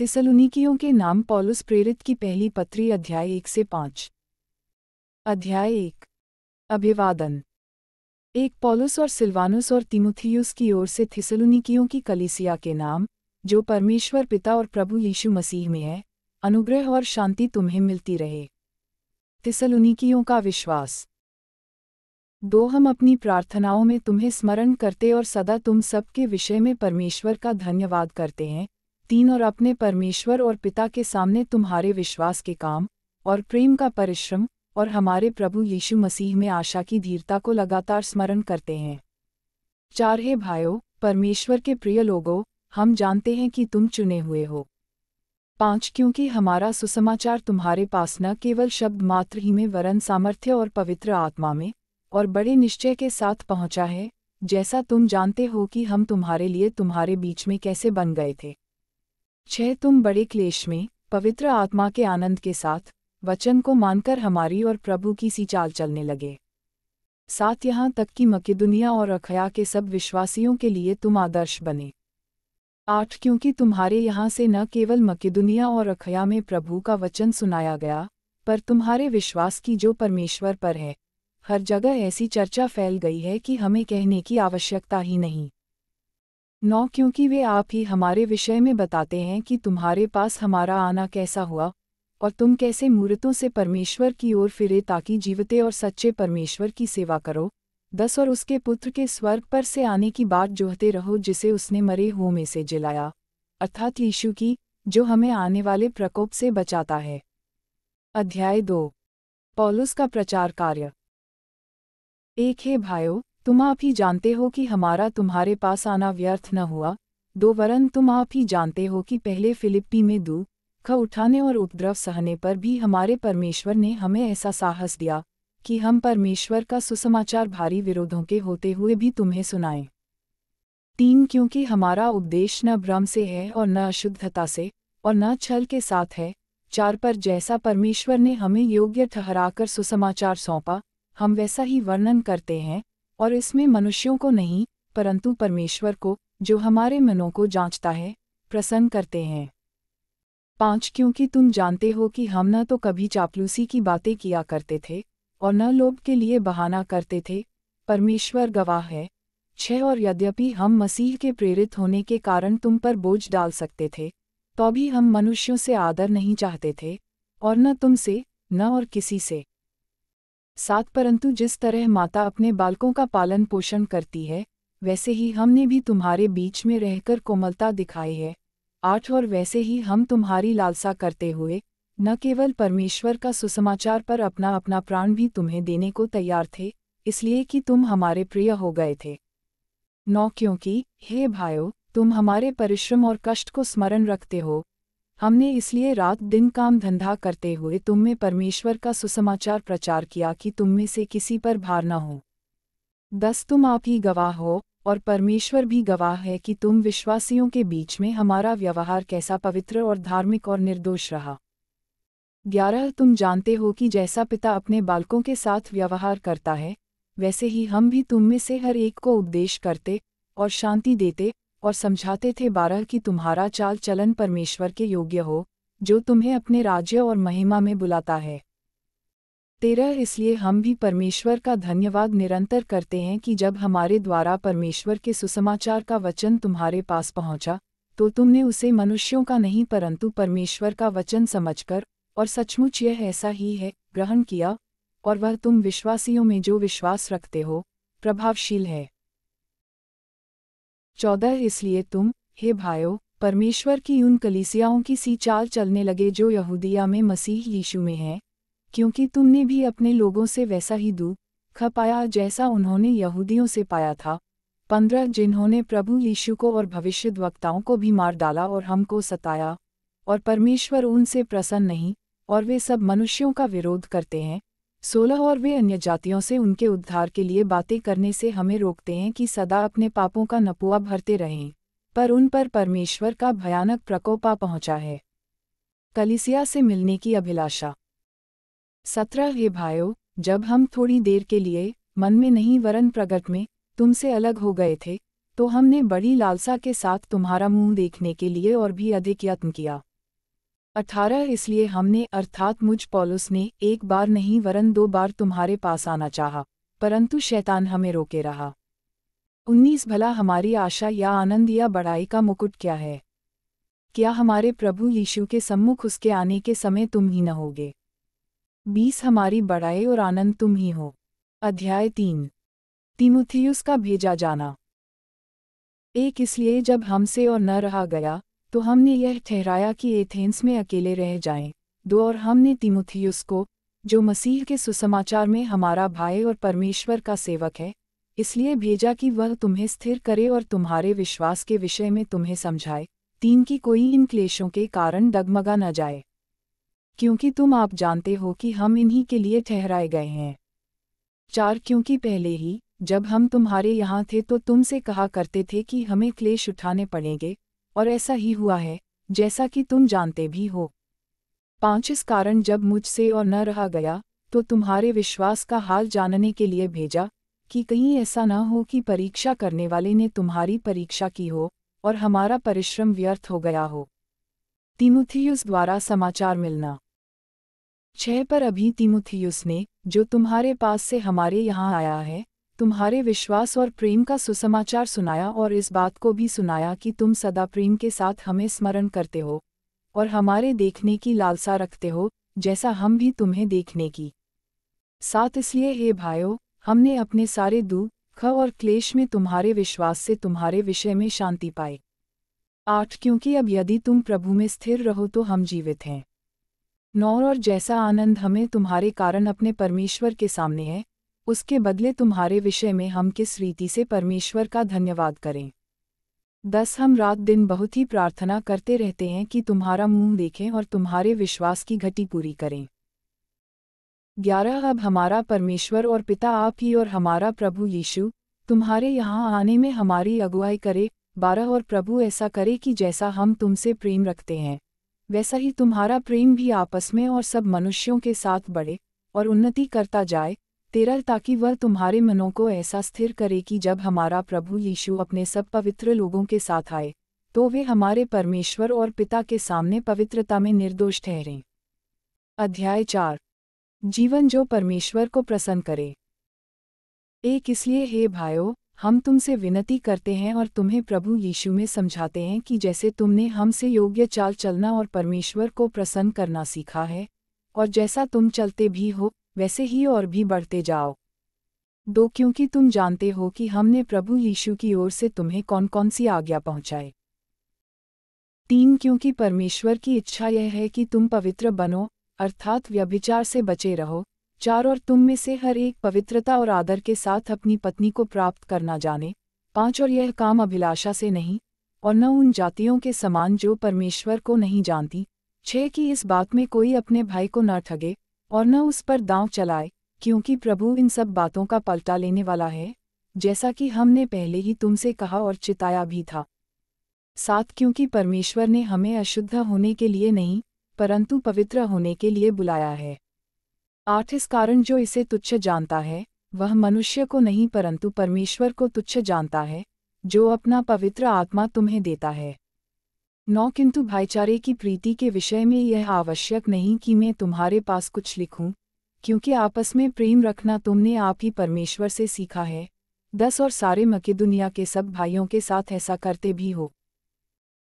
तिसलुनिकियों के नाम पॉलुस प्रेरित की पहली पत्री अध्याय एक से पाँच अध्याय एक अभिवादन एक पॉलुस और सिल्वानुस और तिमुथियुस की ओर से थिसलुनिकियों की कलिसिया के नाम जो परमेश्वर पिता और प्रभु यीशु मसीह में है अनुग्रह और शांति तुम्हें मिलती रहे तिसलुनिकियों का विश्वास दो हम अपनी प्रार्थनाओं में तुम्हें स्मरण करते और सदा तुम सबके विषय में परमेश्वर का धन्यवाद करते हैं तीन और अपने परमेश्वर और पिता के सामने तुम्हारे विश्वास के काम और प्रेम का परिश्रम और हमारे प्रभु यीशु मसीह में आशा की धीरता को लगातार स्मरण करते हैं चार हे भाइयों परमेश्वर के प्रिय लोगों हम जानते हैं कि तुम चुने हुए हो पांच क्योंकि हमारा सुसमाचार तुम्हारे पास न केवल शब्द मात्र ही में वरन सामर्थ्य और पवित्र आत्मा में और बड़े निश्चय के साथ पहुंचा है जैसा तुम जानते हो कि हम तुम्हारे लिए तुम्हारे बीच में कैसे बन गए थे छह तुम बड़े क्लेश में पवित्र आत्मा के आनंद के साथ वचन को मानकर हमारी और प्रभु की सी चाल चलने लगे साथ यहाँ तक कि मकिदुनिया और अखया के सब विश्वासियों के लिए तुम आदर्श बने आठ क्योंकि तुम्हारे यहाँ से न केवल दुनिया और अखया में प्रभु का वचन सुनाया गया पर तुम्हारे विश्वास की जो परमेश्वर पर है हर जगह ऐसी चर्चा फैल गई है कि हमें कहने की आवश्यकता ही नहीं नौ क्योंकि वे आप ही हमारे विषय में बताते हैं कि तुम्हारे पास हमारा आना कैसा हुआ और तुम कैसे मूर्तों से परमेश्वर की ओर फिरे ताकि जीवते और सच्चे परमेश्वर की सेवा करो दस और उसके पुत्र के स्वर्ग पर से आने की बात जोहते रहो जिसे उसने मरे हुओं में से जिलाया अर्थात यीशु की जो हमें आने वाले प्रकोप से बचाता है अध्याय दो पॉलुस का प्रचार कार्य एक है भाइयों तुम आप ही जानते हो कि हमारा तुम्हारे पास आना व्यर्थ न हुआ दो वरन तुम आप ही जानते हो कि पहले फिलिप्पी में दू ख उठाने और उपद्रव सहने पर भी हमारे परमेश्वर ने हमें ऐसा साहस दिया कि हम परमेश्वर का सुसमाचार भारी विरोधों के होते हुए भी तुम्हें सुनाएं तीन क्योंकि हमारा उपदेश न भ्रम से है और न अशुद्धता से और न छल के साथ है चार पर जैसा परमेश्वर ने हमें योग्य ठहराकर सुसमाचार सौंपा हम वैसा ही वर्णन करते हैं और इसमें मनुष्यों को नहीं परंतु परमेश्वर को जो हमारे मनों को जांचता है प्रसन्न करते हैं पांच क्योंकि तुम जानते हो कि हम न तो कभी चापलूसी की बातें किया करते थे और न लोभ के लिए बहाना करते थे परमेश्वर गवाह है छह और यद्यपि हम मसीह के प्रेरित होने के कारण तुम पर बोझ डाल सकते थे तो भी हम मनुष्यों से आदर नहीं चाहते थे और न तुमसे न और किसी से साथ परंतु जिस तरह माता अपने बालकों का पालन पोषण करती है वैसे ही हमने भी तुम्हारे बीच में रहकर कोमलता दिखाई है आठ और वैसे ही हम तुम्हारी लालसा करते हुए न केवल परमेश्वर का सुसमाचार पर अपना अपना प्राण भी तुम्हें देने को तैयार थे इसलिए कि तुम हमारे प्रिय हो गए थे नौ क्योंकि हे भाइयों तुम हमारे परिश्रम और कष्ट को स्मरण रखते हो हमने इसलिए रात दिन काम धंधा करते हुए तुम में परमेश्वर का सुसमाचार प्रचार किया कि तुम में से किसी पर भार न हो दस तुम आप ही गवाह हो और परमेश्वर भी गवाह है कि तुम विश्वासियों के बीच में हमारा व्यवहार कैसा पवित्र और धार्मिक और निर्दोष रहा ग्यारह तुम जानते हो कि जैसा पिता अपने बालकों के साथ व्यवहार करता है वैसे ही हम भी तुम में से हर एक को उपदेश करते और शांति देते और समझाते थे बारह कि तुम्हारा चाल चलन परमेश्वर के योग्य हो जो तुम्हें अपने राज्य और महिमा में बुलाता है तेरह इसलिए हम भी परमेश्वर का धन्यवाद निरंतर करते हैं कि जब हमारे द्वारा परमेश्वर के सुसमाचार का वचन तुम्हारे पास पहुंचा तो तुमने उसे मनुष्यों का नहीं परंतु परमेश्वर का वचन समझकर और सचमुच यह ऐसा ही है ग्रहण किया और वह तुम विश्वासियों में जो विश्वास रखते हो प्रभावशील है चौदह इसलिए तुम हे भाइयों परमेश्वर की उन कलीसियाओं की सी चाल चलने लगे जो यहूदिया में मसीह यीशु में हैं क्योंकि तुमने भी अपने लोगों से वैसा ही दुख खपाया जैसा उन्होंने यहूदियों से पाया था पंद्रह जिन्होंने प्रभु यीशु को और भविष्य वक्ताओं को भी मार डाला और हमको सताया और परमेश्वर उनसे प्रसन्न नहीं और वे सब मनुष्यों का विरोध करते हैं सोलह और वे अन्य जातियों से उनके उद्धार के लिए बातें करने से हमें रोकते हैं कि सदा अपने पापों का नपुआ भरते रहें पर उन पर परमेश्वर का भयानक प्रकोप आ पहुंचा है कलिसिया से मिलने की अभिलाषा सत्रह हे भाइयों जब हम थोड़ी देर के लिए मन में नहीं वरन प्रगट में तुमसे अलग हो गए थे तो हमने बड़ी लालसा के साथ तुम्हारा मुंह देखने के लिए और भी अधिक यत्न किया अठारह इसलिए हमने अर्थात मुझ पॉलुस ने एक बार नहीं वरन दो बार तुम्हारे पास आना चाहा परंतु शैतान हमें रोके रहा उन्नीस भला हमारी आशा या आनंद या बढ़ाई का मुकुट क्या है क्या हमारे प्रभु यीशु के सम्मुख उसके आने के समय तुम ही न होगे बीस हमारी बढ़ाई और आनंद तुम ही हो अध्याय तीन तीमुथियुस का भेजा जाना एक इसलिए जब हमसे और न रहा गया तो हमने यह ठहराया कि एथेंस में अकेले रह जाएं। दो और हमने तिमुथियुस को जो मसीह के सुसमाचार में हमारा भाई और परमेश्वर का सेवक है इसलिए भेजा कि वह तुम्हें स्थिर करे और तुम्हारे विश्वास के विषय में तुम्हें समझाए तीन की कोई इन क्लेशों के कारण डगमगा न जाए क्योंकि तुम आप जानते हो कि हम इन्हीं के लिए ठहराए गए हैं चार क्योंकि पहले ही जब हम तुम्हारे यहाँ थे तो तुमसे कहा करते थे कि हमें क्लेश उठाने पड़ेंगे और ऐसा ही हुआ है जैसा कि तुम जानते भी हो पांच इस कारण जब मुझसे और न रहा गया तो तुम्हारे विश्वास का हाल जानने के लिए भेजा कि कहीं ऐसा न हो कि परीक्षा करने वाले ने तुम्हारी परीक्षा की हो और हमारा परिश्रम व्यर्थ हो गया हो तीमुथियुस द्वारा समाचार मिलना छह पर अभी तीमुथियुस ने जो तुम्हारे पास से हमारे यहाँ आया है तुम्हारे विश्वास और प्रेम का सुसमाचार सुनाया और इस बात को भी सुनाया कि तुम सदा प्रेम के साथ हमें स्मरण करते हो और हमारे देखने की लालसा रखते हो जैसा हम भी तुम्हें देखने की साथ इसलिए हे भाइयों हमने अपने सारे दुख और क्लेश में तुम्हारे विश्वास से तुम्हारे विषय में शांति पाए आठ क्योंकि अब यदि तुम प्रभु में स्थिर रहो तो हम जीवित हैं नौ और जैसा आनंद हमें तुम्हारे कारण अपने परमेश्वर के सामने है उसके बदले तुम्हारे विषय में हम किस रीति से परमेश्वर का धन्यवाद करें दस हम रात दिन बहुत ही प्रार्थना करते रहते हैं कि तुम्हारा मुंह देखें और तुम्हारे विश्वास की घटी पूरी करें ग्यारह अब हमारा परमेश्वर और पिता आप ही और हमारा प्रभु यीशु तुम्हारे यहाँ आने में हमारी अगुवाई करे बारह और प्रभु ऐसा करे कि जैसा हम तुमसे प्रेम रखते हैं वैसा ही तुम्हारा प्रेम भी आपस में और सब मनुष्यों के साथ बढ़े और उन्नति करता जाए तेरह ताकि वह तुम्हारे मनों को ऐसा स्थिर करे कि जब हमारा प्रभु यीशु अपने सब पवित्र लोगों के साथ आए तो वे हमारे परमेश्वर और पिता के सामने पवित्रता में निर्दोष ठहरें अध्याय चार जीवन जो परमेश्वर को प्रसन्न करे एक इसलिए हे भाइयों हम तुमसे विनती करते हैं और तुम्हें प्रभु यीशु में समझाते हैं कि जैसे तुमने हमसे योग्य चाल चलना और परमेश्वर को प्रसन्न करना सीखा है और जैसा तुम चलते भी हो वैसे ही और भी बढ़ते जाओ दो क्योंकि तुम जानते हो कि हमने प्रभु यीशु की ओर से तुम्हें कौन कौन सी आज्ञा पहुंचाए तीन क्योंकि परमेश्वर की इच्छा यह है कि तुम पवित्र बनो अर्थात व्यभिचार से बचे रहो चार और तुम में से हर एक पवित्रता और आदर के साथ अपनी पत्नी को प्राप्त करना जाने पांच और यह काम अभिलाषा से नहीं और न उन जातियों के समान जो परमेश्वर को नहीं जानती छह कि इस बात में कोई अपने भाई को न ठगे और न उस पर दांव चलाए क्योंकि प्रभु इन सब बातों का पलटा लेने वाला है जैसा कि हमने पहले ही तुमसे कहा और चिताया भी था साथ क्योंकि परमेश्वर ने हमें अशुद्ध होने के लिए नहीं परंतु पवित्र होने के लिए बुलाया है आठ इस कारण जो इसे तुच्छ जानता है वह मनुष्य को नहीं परंतु परमेश्वर को तुच्छ जानता है जो अपना पवित्र आत्मा तुम्हें देता है नौ किंतु भाईचारे की प्रीति के विषय में यह आवश्यक नहीं कि मैं तुम्हारे पास कुछ लिखूं, क्योंकि आपस में प्रेम रखना तुमने आप ही परमेश्वर से सीखा है दस और सारे मके दुनिया के सब भाइयों के साथ ऐसा करते भी हो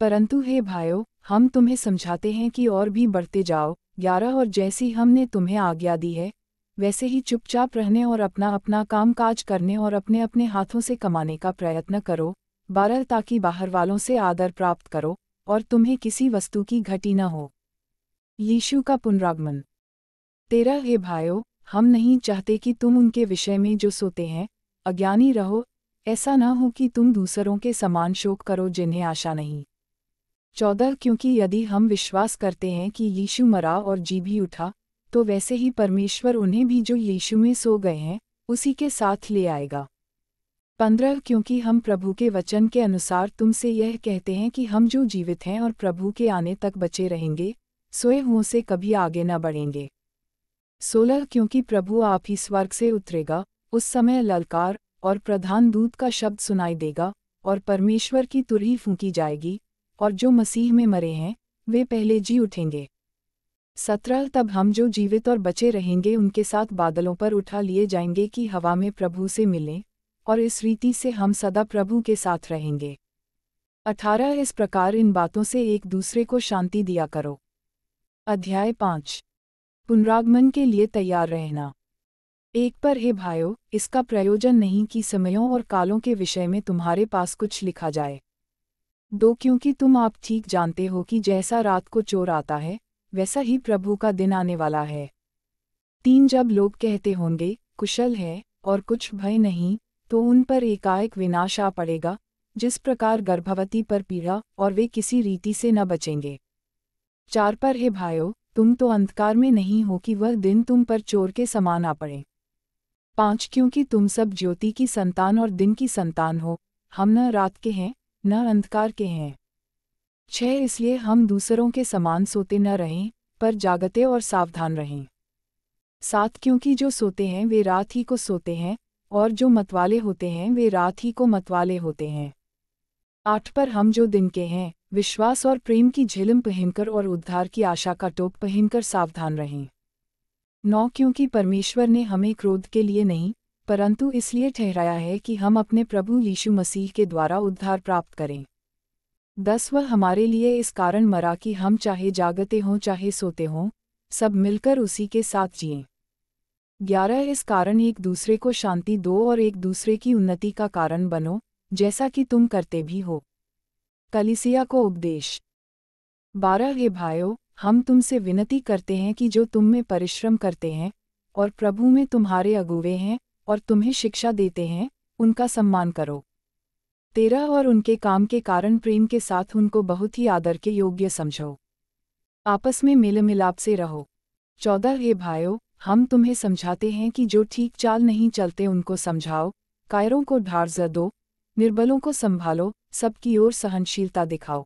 परंतु हे भाइयो हम तुम्हें समझाते हैं कि और भी बढ़ते जाओ ग्यारह और जैसी हमने तुम्हें आज्ञा दी है वैसे ही चुपचाप रहने और अपना अपना काम काज करने और अपने अपने हाथों से कमाने का प्रयत्न करो बारह ताकि बाहर वालों से आदर प्राप्त करो और तुम्हें किसी वस्तु की घटी न हो यीशु का पुनरागमन तेरा हे भाइयों हम नहीं चाहते कि तुम उनके विषय में जो सोते हैं अज्ञानी रहो ऐसा न हो कि तुम दूसरों के समान शोक करो जिन्हें आशा नहीं चौदह क्योंकि यदि हम विश्वास करते हैं कि यीशु मरा और जी भी उठा तो वैसे ही परमेश्वर उन्हें भी जो यीशु में सो गए हैं उसी के साथ ले आएगा पंद्रह क्योंकि हम प्रभु के वचन के अनुसार तुमसे यह कहते हैं कि हम जो जीवित हैं और प्रभु के आने तक बचे रहेंगे सोए हुओं से कभी आगे न बढ़ेंगे सोलह क्योंकि प्रभु आप ही स्वर्ग से उतरेगा उस समय ललकार और प्रधान दूत का शब्द सुनाई देगा और परमेश्वर की तुरही फूंकी जाएगी और जो मसीह में मरे हैं वे पहले जी उठेंगे सत्रह तब हम जो जीवित और बचे रहेंगे उनके साथ बादलों पर उठा लिए जाएंगे कि हवा में प्रभु से मिलें और इस रीति से हम सदा प्रभु के साथ रहेंगे अठारह इस प्रकार इन बातों से एक दूसरे को शांति दिया करो अध्याय पाँच पुनरागमन के लिए तैयार रहना एक पर हे भाइयो इसका प्रयोजन नहीं कि समयों और कालों के विषय में तुम्हारे पास कुछ लिखा जाए दो क्योंकि तुम आप ठीक जानते हो कि जैसा रात को चोर आता है वैसा ही प्रभु का दिन आने वाला है तीन जब लोग कहते होंगे कुशल है और कुछ भय नहीं तो उन पर एकाएक विनाश आ पड़ेगा जिस प्रकार गर्भवती पर पीड़ा और वे किसी रीति से न बचेंगे चार पर हे भाइयों तुम तो अंधकार में नहीं हो कि वह दिन तुम पर चोर के समान आ पड़े पांच क्योंकि तुम सब ज्योति की संतान और दिन की संतान हो हम न रात के हैं न अंधकार के हैं छह इसलिए हम दूसरों के समान सोते न रहें पर जागते और सावधान रहें सात क्योंकि जो सोते हैं वे रात ही को सोते हैं और जो मतवाले होते हैं वे रात ही को मतवाले होते हैं आठ पर हम जो दिन के हैं विश्वास और प्रेम की झिलम पहनकर और उद्धार की आशा का टोप पहनकर सावधान रहें नौ क्योंकि परमेश्वर ने हमें क्रोध के लिए नहीं परंतु इसलिए ठहराया है कि हम अपने प्रभु यीशु मसीह के द्वारा उद्धार प्राप्त करें दस वह हमारे लिए इस कारण मरा कि हम चाहे जागते हों चाहे सोते हों सब मिलकर उसी के साथ जिएं ग्यारह इस कारण एक दूसरे को शांति दो और एक दूसरे की उन्नति का कारण बनो जैसा कि तुम करते भी हो कलिसिया को उपदेश बारह ये भाइयों हम तुमसे विनती करते हैं कि जो तुम में परिश्रम करते हैं और प्रभु में तुम्हारे अगुवे हैं और तुम्हें शिक्षा देते हैं उनका सम्मान करो तेरह और उनके काम के कारण प्रेम के साथ उनको बहुत ही आदर के योग्य समझो आपस में मिल मिलाप से रहो चौदह ये भाइयों हम तुम्हें समझाते हैं कि जो ठीक चाल नहीं चलते उनको समझाओ कायरों को ढार दो निर्बलों को संभालो सबकी ओर सहनशीलता दिखाओ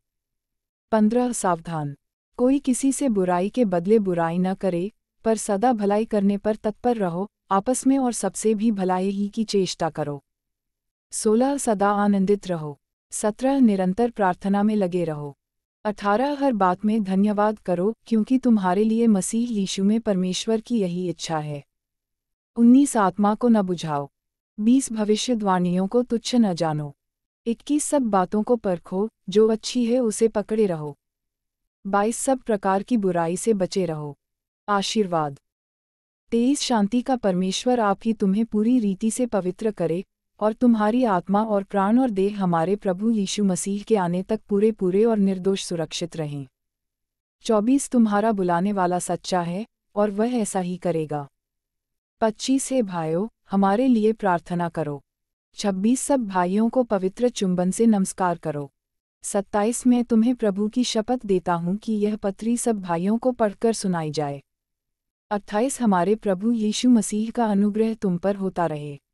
पंद्रह सावधान कोई किसी से बुराई के बदले बुराई न करे पर सदा भलाई करने पर तत्पर रहो आपस में और सबसे भी भलाई ही की चेष्टा करो सोलह सदा आनंदित रहो सत्रह निरंतर प्रार्थना में लगे रहो अठारह हर बात में धन्यवाद करो क्योंकि तुम्हारे लिए मसीह यीशु में परमेश्वर की यही इच्छा है उन्नीस आत्मा को न बुझाओ बीस भविष्यद्वाणियों को तुच्छ न जानो इक्कीस सब बातों को परखो जो अच्छी है उसे पकड़े रहो बाईस सब प्रकार की बुराई से बचे रहो आशीर्वाद तेईस शांति का परमेश्वर आप ही तुम्हें पूरी रीति से पवित्र करे और तुम्हारी आत्मा और प्राण और देह हमारे प्रभु यीशु मसीह के आने तक पूरे पूरे और निर्दोष सुरक्षित रहें चौबीस तुम्हारा बुलाने वाला सच्चा है और वह ऐसा ही करेगा पच्चीस है भाइयों हमारे लिए प्रार्थना करो छब्बीस सब भाइयों को पवित्र चुंबन से नमस्कार करो सत्ताईस मैं तुम्हें प्रभु की शपथ देता हूँ कि यह पत्री सब भाइयों को पढ़कर सुनाई जाए अट्ठाईस हमारे प्रभु यीशु मसीह का अनुग्रह तुम पर होता रहे